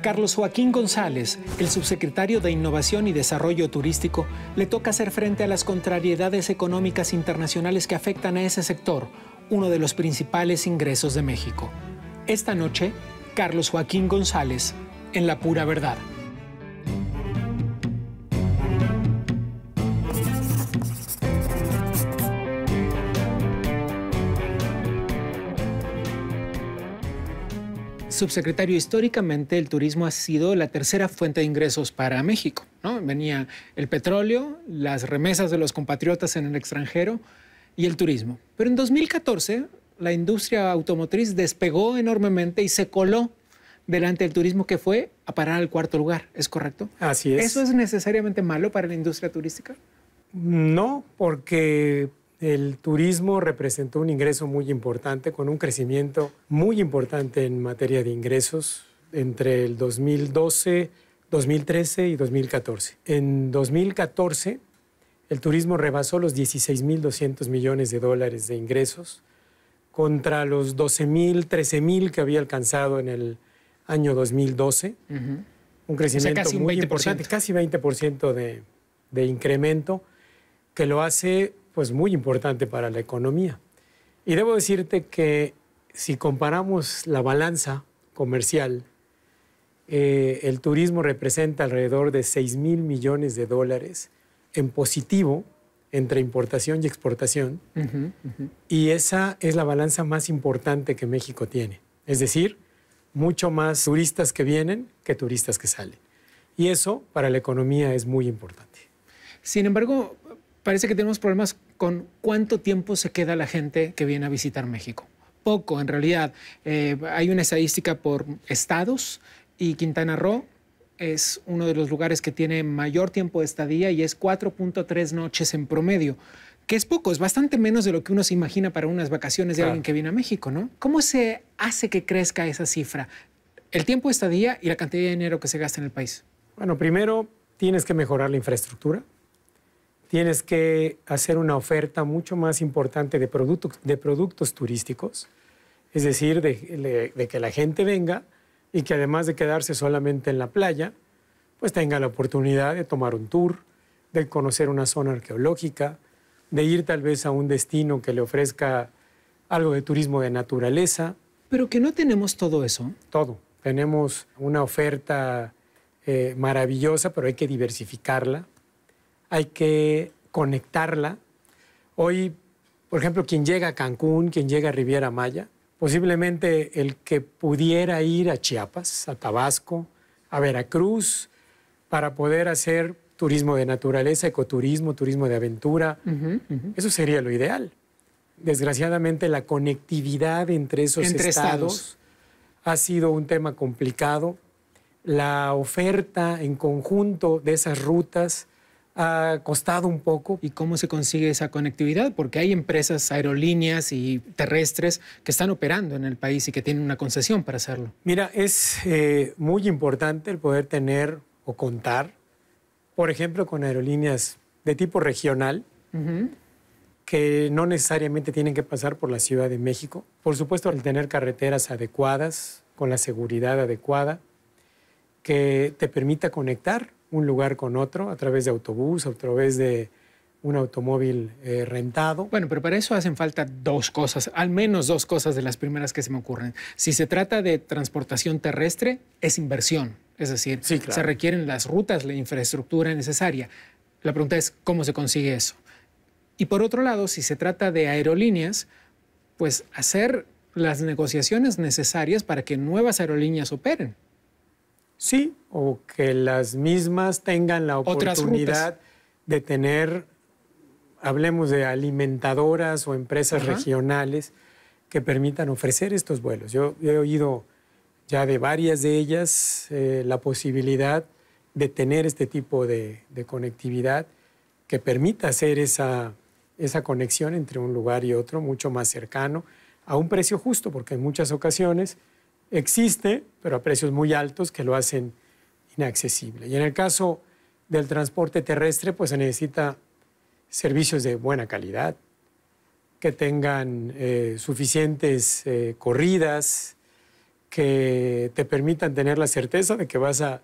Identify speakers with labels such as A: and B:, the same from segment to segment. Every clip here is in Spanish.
A: Carlos Joaquín González, el subsecretario de Innovación y Desarrollo Turístico, le toca hacer frente a las contrariedades económicas internacionales que afectan a ese sector, uno de los principales ingresos de México. Esta noche, Carlos Joaquín González, en La Pura Verdad. subsecretario, históricamente el turismo ha sido la tercera fuente de ingresos para México. ¿no? Venía el petróleo, las remesas de los compatriotas en el extranjero y el turismo. Pero en 2014 la industria automotriz despegó enormemente y se coló delante del turismo que fue a parar al cuarto lugar, ¿es correcto? Así es. ¿Eso es necesariamente malo para la industria turística? No, porque
B: el turismo representó un ingreso muy importante, con un crecimiento muy importante en materia de ingresos entre el 2012, 2013 y 2014. En 2014, el turismo rebasó los 16.200 millones de dólares de ingresos contra los 12.000, 13.000 que había alcanzado en el año 2012. Un crecimiento casi 20%. casi 20% de incremento, que lo hace es pues, muy importante para la economía. Y debo decirte que si comparamos la balanza comercial, eh, el turismo representa alrededor de 6 mil millones de dólares en positivo entre importación y exportación. Y esa es la balanza más importante que México tiene. Es decir, mucho más turistas que vienen que turistas que salen. Y eso
A: para la economía es muy importante. Sin embargo, parece que tenemos problemas con cuánto tiempo se queda la gente que viene a visitar México. Poco, en realidad. Eh, hay una estadística por estados y Quintana Roo es uno de los lugares que tiene mayor tiempo de estadía y es 4.3 noches en promedio, que es poco, es bastante menos de lo que uno se imagina para unas vacaciones de alguien que viene a México, ¿no? ¿Cómo se hace que crezca esa cifra? El tiempo de estadía y la cantidad de dinero que se gasta en el país. Bueno, primero tienes que mejorar la infraestructura tienes que hacer una oferta
B: mucho más importante de productos, de productos turísticos, es decir, de, que la gente venga y que además de quedarse solamente en la playa, pues tenga la oportunidad de tomar un tour, de conocer una zona arqueológica, de ir tal vez a un destino que le ofrezca algo de turismo de naturaleza. Pero que no tenemos todo eso. Todo. Tenemos una oferta eh, maravillosa, pero hay que diversificarla hay que conectarla. Hoy, por ejemplo, quien llega a Cancún, quien llega a Riviera Maya, posiblemente el que pudiera ir a Chiapas, a Tabasco, a Veracruz, para poder hacer turismo de naturaleza, ecoturismo, turismo de aventura. Eso sería lo ideal. Desgraciadamente la conectividad entre esos estados, ha sido un tema complicado. La oferta en conjunto
A: de esas rutas ha costado un poco y cómo se consigue esa conectividad, porque hay empresas aerolíneas y terrestres que están operando en el país y que tienen una concesión para hacerlo.
B: Mira, es eh, muy importante el poder tener o contar, por ejemplo, con aerolíneas de tipo regional, que no necesariamente tienen que pasar por la Ciudad de México. Por supuesto, el tener carreteras adecuadas, con la seguridad adecuada, que te permita conectar un lugar con otro, a través de autobús, a través de un automóvil eh, rentado.
A: Bueno, pero para eso hacen falta dos cosas, al menos dos cosas de las primeras que se me ocurren. Si se trata de transportación terrestre, es inversión, es decir, se requieren las rutas, la infraestructura necesaria. La pregunta es, ¿cómo se consigue eso? Y por otro lado, si se trata de aerolíneas, pues hacer las negociaciones necesarias para que nuevas aerolíneas operen. Sí,
B: o que las mismas tengan la oportunidad de tener, hablemos de alimentadoras o empresas regionales que permitan ofrecer estos vuelos. Yo, he oído ya de varias de ellas eh, la posibilidad de tener este tipo de, conectividad que permita hacer esa, esa conexión entre un lugar y otro mucho más cercano, a un precio justo, porque en muchas ocasiones existe, pero a precios muy altos que lo hacen inaccesible. Y en el caso del transporte terrestre, pues se necesita servicios de buena calidad, que tengan eh, suficientes eh, corridas, que te permitan tener la certeza de que vas a,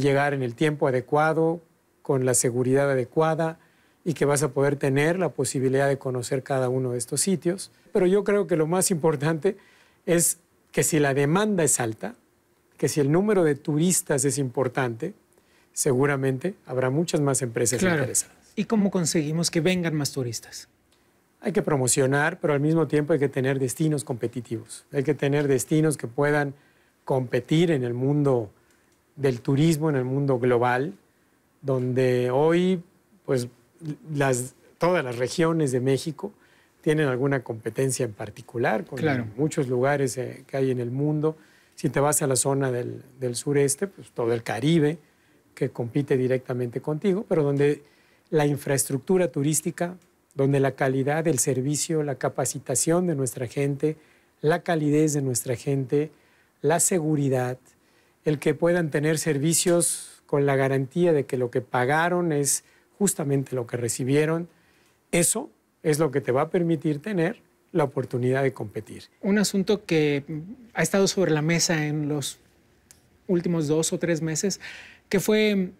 B: llegar en el tiempo adecuado, con la seguridad adecuada y que vas a poder tener la posibilidad de conocer cada uno de estos sitios. Pero yo creo que lo más importante es que si la demanda es alta, que si el número de turistas es importante, seguramente habrá muchas más empresas interesadas.
A: ¿Y cómo conseguimos que vengan más turistas?
B: Hay que promocionar, pero al mismo tiempo hay que tener destinos competitivos. Hay que tener destinos que puedan competir en el mundo del turismo, en el mundo global, donde hoy pues, todas las regiones de México tienen alguna competencia en particular con muchos lugares eh, que hay en el mundo. Si te vas a la zona del, del, sureste, pues todo el Caribe, que compite directamente contigo, pero donde la infraestructura turística, donde la calidad del servicio, la capacitación de nuestra gente, la calidez de nuestra gente, la seguridad, el que puedan tener servicios con la garantía de que lo que pagaron es justamente lo que recibieron, eso es lo que te va a permitir tener la oportunidad de competir.
A: Un asunto que ha estado sobre la mesa en los últimos dos o tres meses, que fue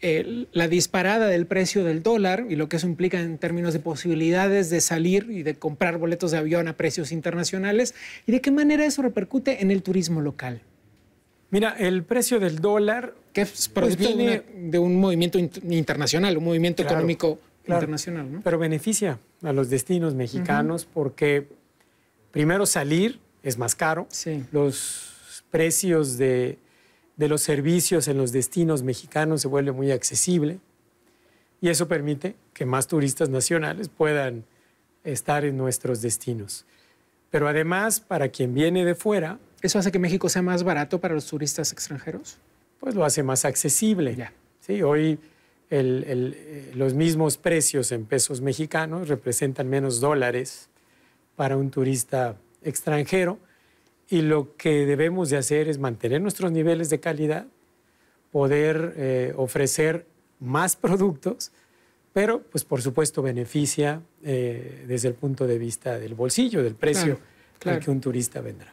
A: eh, la disparada del precio del dólar y lo que eso implica en términos de posibilidades de salir y de comprar boletos de avión a precios internacionales y de qué manera eso repercute en el turismo local. Mira, el precio del dólar... Que proviene pues de un movimiento internacional, un movimiento económico internacional. ¿no? Pero beneficia a
B: los destinos mexicanos porque primero salir es más caro, sí. los precios de, de los servicios en los destinos mexicanos se vuelve muy accesible y eso permite que más turistas nacionales puedan estar en nuestros destinos. Pero además, para quien viene de fuera...
A: ¿Eso hace que México sea más barato para los
B: turistas extranjeros? Pues lo hace más accesible. Ya. Sí, hoy eh, los mismos precios en pesos mexicanos representan menos dólares para un turista extranjero y lo que debemos de hacer es mantener nuestros niveles de calidad, poder eh, ofrecer más productos, pero pues por supuesto beneficia eh, desde el punto de vista del bolsillo, del precio al que un turista vendrá.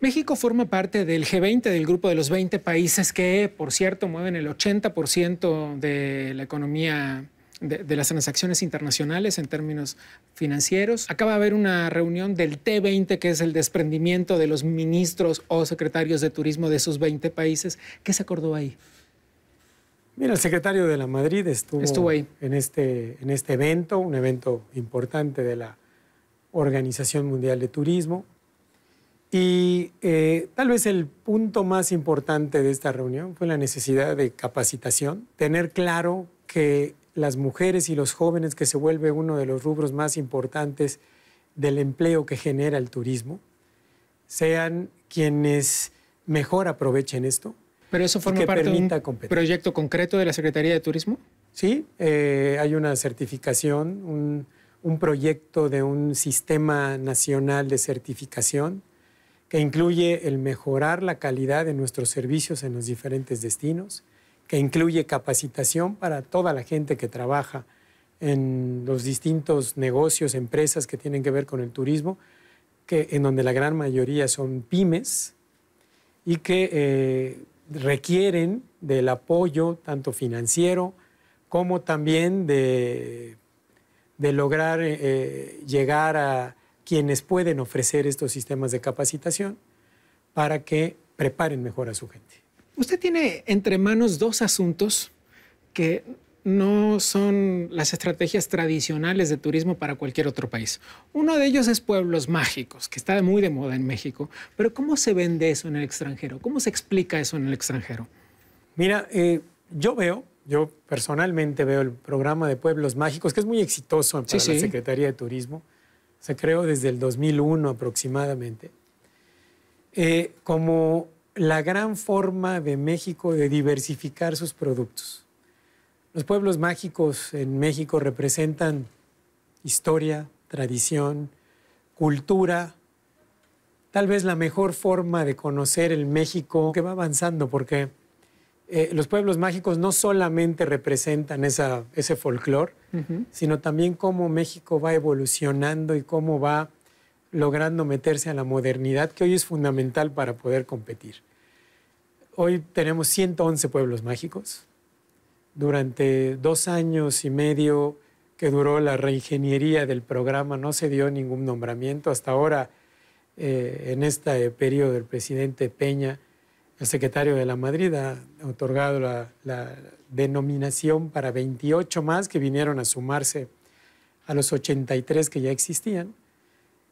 A: México forma parte del G20, del grupo de los 20 países que, por cierto, mueven el 80% de la economía de, las transacciones internacionales en términos financieros. Acaba de haber una reunión del T20, que es el desprendimiento de los ministros o secretarios de turismo de esos 20 países. ¿Qué se acordó ahí?
B: Mira, el secretario de la Madrid estuvo, En, este, en este evento, un evento importante de la Organización Mundial de Turismo. Y eh, tal vez el punto más importante de esta reunión fue la necesidad de capacitación, tener claro que las mujeres y los jóvenes, que se vuelve uno de los rubros más importantes del empleo que genera el turismo, sean quienes mejor aprovechen esto. ¿Pero eso forma parte de un
A: proyecto concreto
B: de la Secretaría de Turismo? Sí, eh, hay una certificación, un proyecto de un sistema nacional de certificación que incluye el mejorar la calidad de nuestros servicios en los diferentes destinos, que incluye capacitación para toda la gente que trabaja en los distintos negocios, empresas que tienen que ver con el turismo, que, en donde la gran mayoría son pymes y que eh, requieren del apoyo tanto financiero como también de, lograr eh, llegar a quienes pueden ofrecer estos sistemas de capacitación para que preparen mejor a su gente.
A: Usted tiene entre manos dos asuntos que no son las estrategias tradicionales de turismo para cualquier otro país. Uno de ellos es pueblos mágicos, que está muy de moda en México, pero ¿cómo se vende eso en el extranjero? ¿Cómo se explica eso en el extranjero? Mira, eh, yo
B: veo, yo personalmente veo el programa de pueblos mágicos, que es muy exitoso para la Secretaría de Turismo se creó desde el 2001 aproximadamente, eh, como la gran forma de México de diversificar sus productos. Los pueblos mágicos en México representan historia, tradición, cultura, tal vez la mejor forma de conocer el México que va avanzando, porque eh, los pueblos mágicos no solamente representan ese folclor, sino también cómo México va evolucionando y cómo va logrando meterse a la modernidad, que hoy es fundamental para poder competir. Hoy tenemos 111 pueblos mágicos. Durante dos años y medio que duró la reingeniería del programa no se dio ningún nombramiento. Hasta ahora, eh, en este periodo del presidente Peña, el secretario de la Madrid ha otorgado la, denominación para 28 más que vinieron a sumarse a los 83 que ya existían.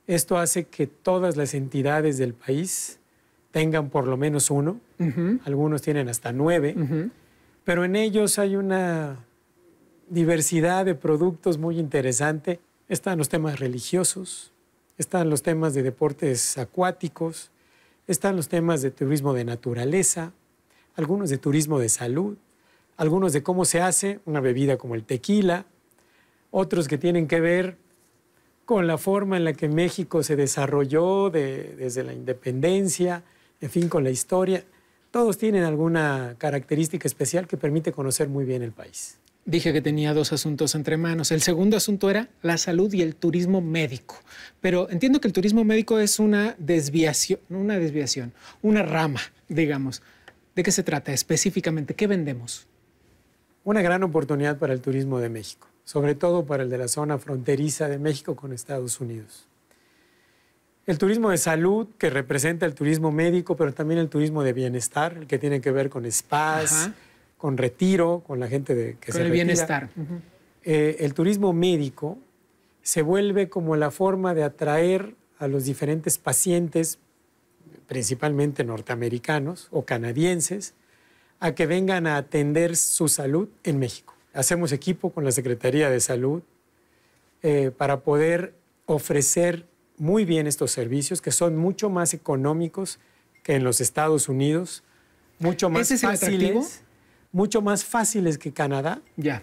B: Esto hace que todas las entidades del país tengan por lo menos uno, algunos tienen hasta nueve, pero en ellos hay una diversidad de productos muy interesante. Están los temas religiosos, están los temas de deportes acuáticos, están los temas de turismo de naturaleza, algunos de turismo de salud, algunos de cómo se hace una bebida como el tequila, otros que tienen que ver con la forma en la que México se desarrolló desde la independencia, en fin, con la historia. Todos tienen alguna característica especial que permite conocer
A: muy bien el país. Dije que tenía dos asuntos entre manos. El segundo asunto era la salud y el turismo médico. Pero entiendo que el turismo médico es una desviación, una desviación, una rama, digamos. ¿De qué se trata específicamente? ¿Qué vendemos?
B: Una gran oportunidad para el turismo de México, sobre todo para el de la zona fronteriza de México con Estados Unidos. El turismo de salud, que representa el turismo médico, pero también el turismo de bienestar, el que tiene que ver con spas con retiro, con la gente de, que con el bienestar. Eh, el turismo médico se vuelve como la forma de atraer a los diferentes pacientes, principalmente norteamericanos o canadienses, a que vengan a atender su salud en México. Hacemos equipo con la Secretaría de Salud eh, para poder ofrecer muy bien estos servicios que son mucho más económicos que en los Estados Unidos, mucho más fáciles mucho más fáciles que Canadá. Ya.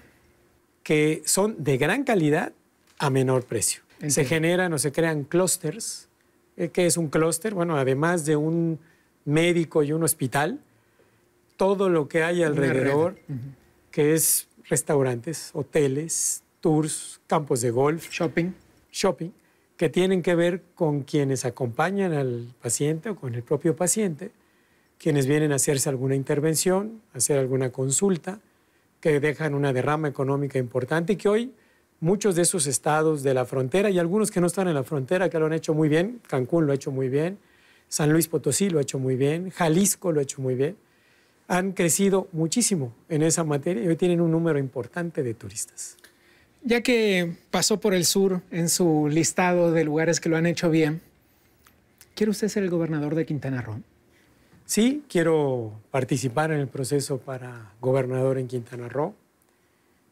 B: Que son de gran calidad a menor precio. Se generan o se crean clústeres. Eh, ¿Qué es un clúster? Bueno, además de un médico y un hospital, todo lo que hay alrededor, que es restaurantes, hoteles, tours, campos de golf. Shopping. Shopping, que tienen que ver con quienes acompañan al paciente o con el propio paciente quienes vienen a hacerse alguna intervención, a hacer alguna consulta, que dejan una derrama económica importante y que hoy muchos de esos estados de la frontera y algunos que no están en la frontera que lo han hecho muy bien, Cancún lo ha hecho muy bien, San Luis Potosí lo ha hecho muy bien, Jalisco lo ha hecho muy bien, han crecido muchísimo en esa materia y hoy tienen un número importante de turistas.
A: Ya que pasó por el sur en su listado de lugares que lo han hecho bien, ¿quiere usted ser el gobernador de Quintana Roo? Sí, quiero participar en el proceso para gobernador en Quintana
B: Roo.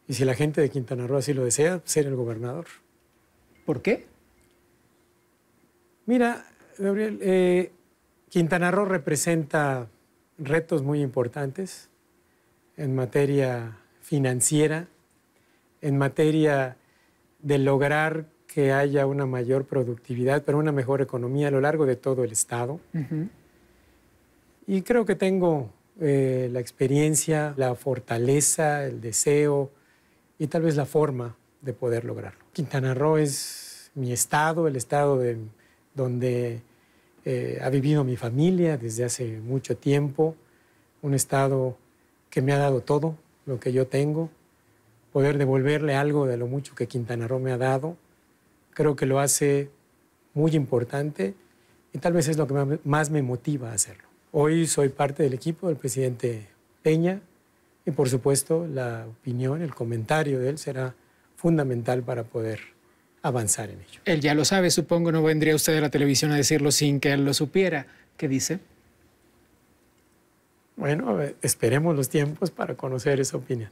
B: Y si la gente de Quintana Roo así lo desea, ser el gobernador. ¿Por qué? Mira, Gabriel, eh, Quintana Roo representa retos muy importantes en materia financiera, en materia de lograr que haya una mayor productividad, pero una mejor economía a lo largo de todo el Estado. Y creo que tengo eh, la experiencia, la fortaleza, el deseo y tal vez la forma de poder lograrlo. Quintana Roo es mi estado, el estado donde eh, ha vivido mi familia desde hace mucho tiempo, un estado que me ha dado todo lo que yo tengo, poder devolverle algo de lo mucho que Quintana Roo me ha dado, creo que lo hace muy importante y tal vez es lo que más me motiva a hacerlo. Hoy soy parte del equipo del presidente Peña y por supuesto la opinión, el comentario de él será fundamental para poder avanzar
A: en ello. Él ya lo sabe, supongo, no vendría usted a la televisión a decirlo sin que él lo supiera. ¿Qué dice? Bueno, esperemos los tiempos para conocer esa opinión.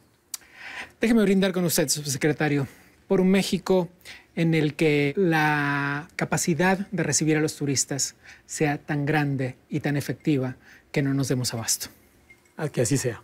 A: Déjeme brindar con usted, subsecretario por un México en el que la capacidad de recibir a los turistas sea tan grande y tan efectiva que no nos demos abasto. A ah, que así sea.